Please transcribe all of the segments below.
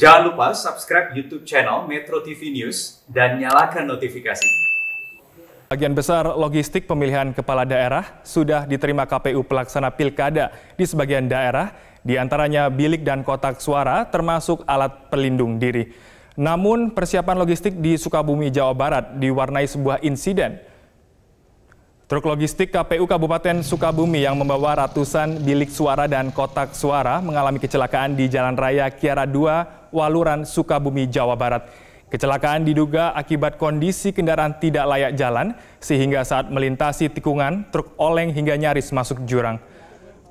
Jangan lupa subscribe YouTube channel Metro TV News dan nyalakan notifikasi. Bagian besar logistik pemilihan kepala daerah sudah diterima KPU pelaksana pilkada di sebagian daerah, di antaranya bilik dan kotak suara termasuk alat pelindung diri. Namun persiapan logistik di Sukabumi, Jawa Barat diwarnai sebuah insiden. Truk logistik KPU Kabupaten Sukabumi yang membawa ratusan bilik suara dan kotak suara mengalami kecelakaan di Jalan Raya Kiara 2 Waluran, Sukabumi, Jawa Barat. Kecelakaan diduga akibat kondisi kendaraan tidak layak jalan sehingga saat melintasi tikungan, truk oleng hingga nyaris masuk jurang.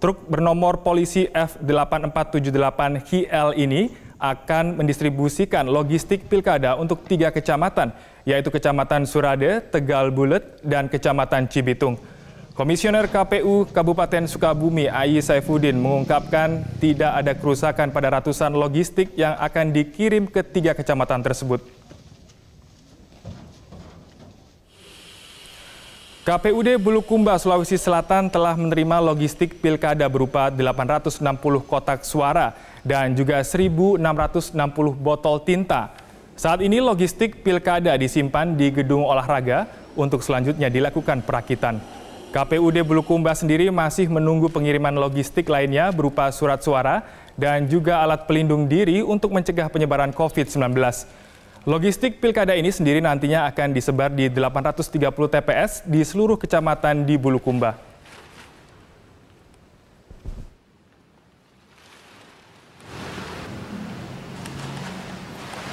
Truk bernomor polisi F8478 HL ini akan mendistribusikan logistik pilkada untuk tiga kecamatan, yaitu Kecamatan Surade, Tegal Bulet, dan Kecamatan Cibitung. Komisioner KPU Kabupaten Sukabumi Ayi Saifuddin mengungkapkan tidak ada kerusakan pada ratusan logistik yang akan dikirim ke tiga kecamatan tersebut. KPUD Bulukumba, Sulawesi Selatan telah menerima logistik pilkada berupa 860 kotak suara dan juga 1.660 botol tinta. Saat ini logistik pilkada disimpan di gedung olahraga untuk selanjutnya dilakukan perakitan. KPUD Bulukumba sendiri masih menunggu pengiriman logistik lainnya berupa surat suara dan juga alat pelindung diri untuk mencegah penyebaran COVID-19. Logistik pilkada ini sendiri nantinya akan disebar di 830 TPS di seluruh kecamatan di Bulukumba.